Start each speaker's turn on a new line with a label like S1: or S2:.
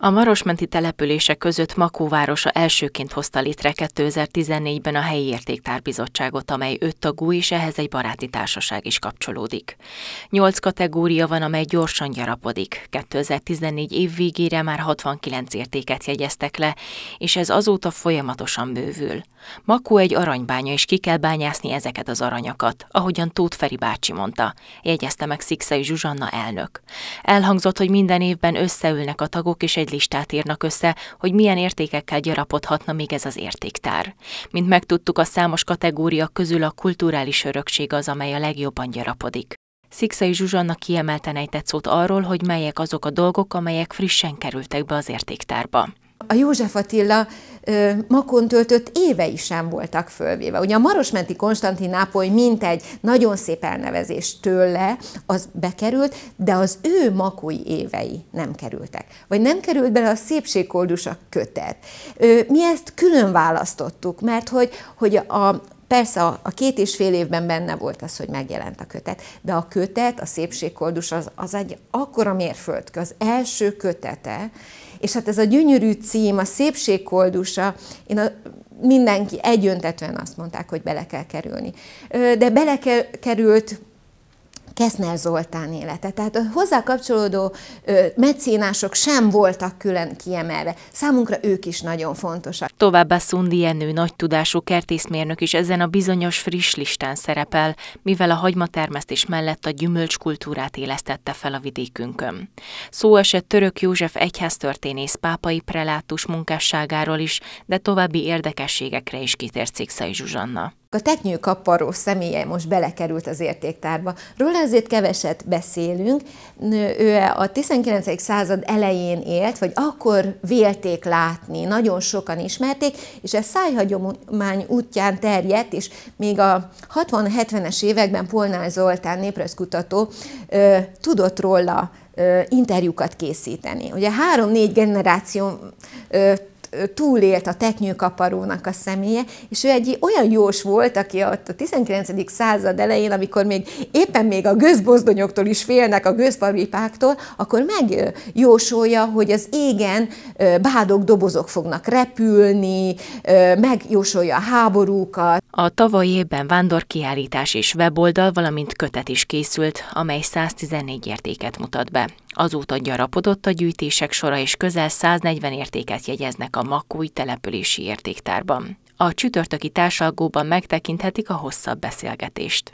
S1: A marosmenti települések között Makó városa elsőként hozta létre 2014-ben a Helyi Értéktárbizottságot, amely öt tagú és ehhez egy baráti társaság is kapcsolódik. Nyolc kategória van, amely gyorsan gyarapodik. 2014 év végére már 69 értéket jegyeztek le, és ez azóta folyamatosan bővül. Makó egy aranybánya, és ki kell bányászni ezeket az aranyakat, ahogyan Tóth Feri bácsi mondta, jegyezte meg Szikszai Zsuzsanna elnök. Elhangzott, hogy minden évben összeülnek a tagok, és egy egy listát írnak össze, hogy milyen értékekkel gyarapodhatna még ez az értéktár. Mint megtudtuk, a számos kategória közül a kulturális örökség az, amely a legjobban gyarapodik. Szikszai Zsuzsanna kiemelten ejtett szót arról, hogy melyek azok a dolgok, amelyek frissen kerültek be az értéktárba
S2: a József Attila makon töltött évei sem voltak fölvéve. Ugye a Marosmenti Konstantinápoly egy nagyon szép elnevezés tőle, az bekerült, de az ő makói évei nem kerültek. Vagy nem került bele a szépségkoldusak kötet. Mi ezt külön választottuk, mert hogy, hogy a, Persze a, a két és fél évben benne volt az, hogy megjelent a kötet, de a kötet, a szépségkoldus az, az egy akkora mérföldkő, az első kötete, és hát ez a gyönyörű cím, a szépségkoldusa, én a, mindenki egyöntetően azt mondták, hogy bele kell kerülni. De bele került Keszner Zoltán élete. Tehát a hozzá kapcsolódó mecénások sem voltak külön kiemelve. Számunkra ők is nagyon fontosak.
S1: Továbbá Szundi Jenő nagy tudású kertészmérnök is ezen a bizonyos friss listán szerepel, mivel a hagymatermesztés mellett a gyümölcskultúrát élesztette fel a vidékünkön. Szó esett Török József egyháztörténész pápai prelátus munkásságáról is, de további érdekességekre is kitért Szikszai Zsuzsanna.
S2: A teknyő kaparó személye most belekerült az értéktárba. Róla azért keveset beszélünk. Ő a 19. század elején élt, vagy akkor vélték látni, nagyon sokan ismerték, és ez szájhagyomány útján terjedt, és még a 60-70-es években Polnár Zoltán népreszkutató tudott róla interjúkat készíteni. Ugye három-négy generáció túlélt a teknyőkaparónak a személye, és ő egy olyan jós volt, aki ott a 19. század elején, amikor még éppen még a gőzbozdonyoktól is félnek, a gőzparipáktól, akkor megjósolja, hogy az égen bádok, dobozok fognak repülni, megjósolja a háborúkat,
S1: a tavalyi évben vándorkiállítás és weboldal, valamint kötet is készült, amely 114 értéket mutat be. Azóta gyarapodott a gyűjtések sora, és közel 140 értéket jegyeznek a Makúj települési értéktárban. A csütörtöki társalgóban megtekinthetik a hosszabb beszélgetést.